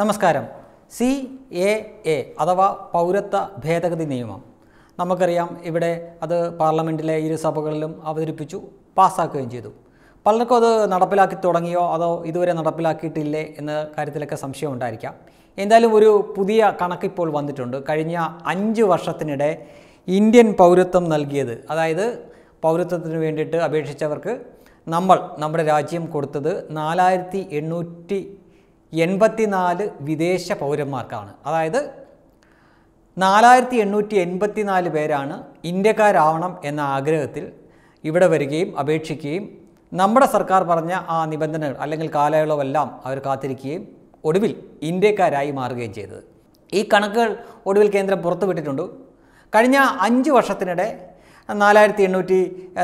നമസ്കാരം C A A അഥവാ പൗരത്വ ഭേദഗതി നിയമം നമുക്കറിയാം ഇവിടെ അത് പാർലമെൻറ്റിലെ ഇരു സഭകളിലും അവതരിപ്പിച്ചു പാസ്സാക്കുകയും ചെയ്തു പലർക്കും അത് നടപ്പിലാക്കി തുടങ്ങിയോ അതോ ഇതുവരെ നടപ്പിലാക്കിയിട്ടില്ലേ എന്ന കാര്യത്തിലൊക്കെ സംശയം ഉണ്ടായിരിക്കാം എന്തായാലും ഒരു പുതിയ കണക്കിപ്പോൾ വന്നിട്ടുണ്ട് കഴിഞ്ഞ അഞ്ച് വർഷത്തിനിടെ ഇന്ത്യൻ പൗരത്വം നൽകിയത് അതായത് പൗരത്വത്തിന് വേണ്ടിയിട്ട് അപേക്ഷിച്ചവർക്ക് നമ്മൾ നമ്മുടെ രാജ്യം കൊടുത്തത് നാലായിരത്തി എണ്ണൂറ്റി എൺപത്തിനാല് വിദേശ പൗരന്മാർക്കാണ് അതായത് നാലായിരത്തി എണ്ണൂറ്റി നാല് പേരാണ് ഇന്ത്യക്കാരാവണം എന്ന ആഗ്രഹത്തിൽ ഇവിടെ വരികയും അപേക്ഷിക്കുകയും നമ്മുടെ സർക്കാർ പറഞ്ഞ ആ നിബന്ധനകൾ അല്ലെങ്കിൽ കാലയളവെല്ലാം അവർ കാത്തിരിക്കുകയും ഒടുവിൽ ഇന്ത്യക്കാരായി മാറുകയും ചെയ്തത് ഈ കണക്കുകൾ ഒടുവിൽ കേന്ദ്രം പുറത്തുവിട്ടിട്ടുണ്ട് കഴിഞ്ഞ അഞ്ച് വർഷത്തിനിടെ നാലായിരത്തി എണ്ണൂറ്റി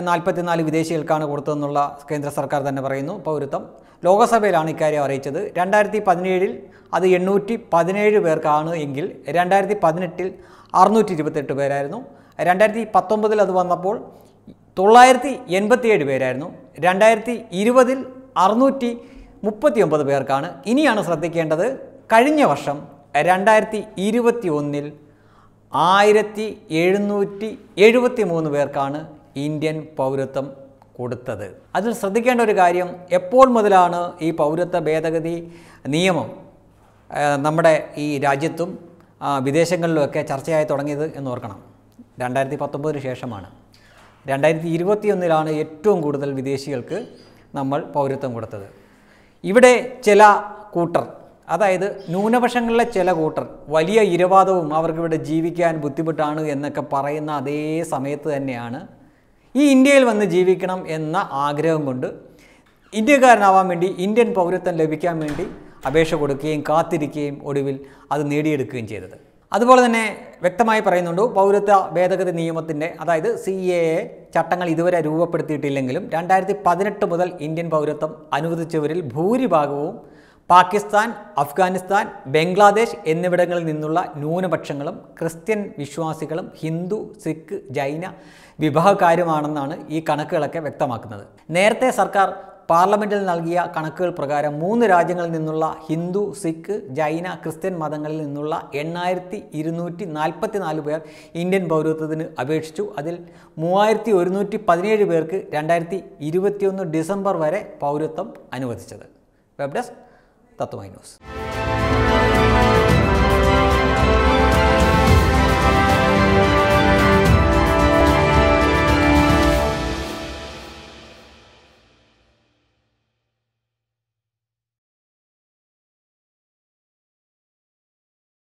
നാൽപ്പത്തി നാല് വിദേശികൾക്കാണ് കൊടുത്തതെന്നുള്ള കേന്ദ്ര സർക്കാർ തന്നെ പറയുന്നു പൗരത്വം ലോകസഭയിലാണ് ഇക്കാര്യം അറിയിച്ചത് രണ്ടായിരത്തി പതിനേഴിൽ അത് എണ്ണൂറ്റി പതിനേഴ് പേർക്കാണ് എങ്കിൽ രണ്ടായിരത്തി പതിനെട്ടിൽ അറുന്നൂറ്റി ഇരുപത്തെട്ട് പേരായിരുന്നു രണ്ടായിരത്തി പത്തൊമ്പതിൽ അത് വന്നപ്പോൾ തൊള്ളായിരത്തി എൺപത്തിയേഴ് പേരായിരുന്നു രണ്ടായിരത്തി ഇരുപതിൽ അറുന്നൂറ്റി മുപ്പത്തി ഒമ്പത് പേർക്കാണ് ഇനിയാണ് ശ്രദ്ധിക്കേണ്ടത് കഴിഞ്ഞ വർഷം രണ്ടായിരത്തി ഇരുപത്തി ഒന്നിൽ ആയിരത്തി എഴുന്നൂറ്റി എഴുപത്തി മൂന്ന് പേർക്കാണ് ഇന്ത്യൻ പൗരത്വം കൊടുത്തത് അതിൽ ശ്രദ്ധിക്കേണ്ട ഒരു കാര്യം എപ്പോൾ മുതലാണ് ഈ പൗരത്വ ഭേദഗതി നിയമം നമ്മുടെ ഈ രാജ്യത്തും വിദേശങ്ങളിലുമൊക്കെ ചർച്ചയായി തുടങ്ങിയത് എന്ന് ഓർക്കണം രണ്ടായിരത്തി പത്തൊമ്പതിന് ശേഷമാണ് രണ്ടായിരത്തി ഇരുപത്തിയൊന്നിലാണ് ഏറ്റവും കൂടുതൽ വിദേശികൾക്ക് നമ്മൾ പൗരത്വം കൊടുത്തത് ഇവിടെ ചില കൂട്ടർ അതായത് ന്യൂനപക്ഷങ്ങളിലെ ചില കൂട്ടർ വലിയ ഇരവാദവും അവർക്കിവിടെ ജീവിക്കാൻ ബുദ്ധിമുട്ടാണ് എന്നൊക്കെ പറയുന്ന അതേ സമയത്ത് തന്നെയാണ് ഈ ഇന്ത്യയിൽ വന്ന് ജീവിക്കണം എന്ന ആഗ്രഹം കൊണ്ട് ഇന്ത്യക്കാരനാവാൻ വേണ്ടി ഇന്ത്യൻ പൗരത്വം ലഭിക്കാൻ വേണ്ടി അപേക്ഷ കൊടുക്കുകയും കാത്തിരിക്കുകയും ഒടുവിൽ അത് നേടിയെടുക്കുകയും ചെയ്തത് അതുപോലെ തന്നെ വ്യക്തമായി പറയുന്നുണ്ട് പൗരത്വ ഭേദഗതി നിയമത്തിൻ്റെ അതായത് സി എ എ ചട്ടങ്ങൾ ഇതുവരെ രൂപപ്പെടുത്തിയിട്ടില്ലെങ്കിലും രണ്ടായിരത്തി പതിനെട്ട് മുതൽ ഇന്ത്യൻ പൗരത്വം അനുവദിച്ചവരിൽ ഭൂരിഭാഗവും പാകിസ്ഥാൻ അഫ്ഗാനിസ്ഥാൻ ബംഗ്ലാദേശ് എന്നിവിടങ്ങളിൽ നിന്നുള്ള ന്യൂനപക്ഷങ്ങളും ക്രിസ്ത്യൻ വിശ്വാസികളും ഹിന്ദു സിഖ് ജൈന വിഭാഗക്കാരുമാണെന്നാണ് ഈ കണക്കുകളൊക്കെ വ്യക്തമാക്കുന്നത് നേരത്തെ സർക്കാർ പാർലമെൻറ്റിൽ നൽകിയ കണക്കുകൾ പ്രകാരം മൂന്ന് രാജ്യങ്ങളിൽ നിന്നുള്ള ഹിന്ദു സിഖ് ജൈന ക്രിസ്ത്യൻ മതങ്ങളിൽ നിന്നുള്ള എണ്ണായിരത്തി ഇരുന്നൂറ്റി നാൽപ്പത്തി നാല് പേർ ഇന്ത്യൻ പൗരത്വത്തിന് അപേക്ഷിച്ചു അതിൽ മൂവായിരത്തി ഒരുന്നൂറ്റി പതിനേഴ് പേർക്ക് രണ്ടായിരത്തി ഇരുപത്തിയൊന്ന് ഡിസംബർ വരെ പൗരത്വം അനുവദിച്ചത് വെബ് ഡെസ്ക് ったと思います。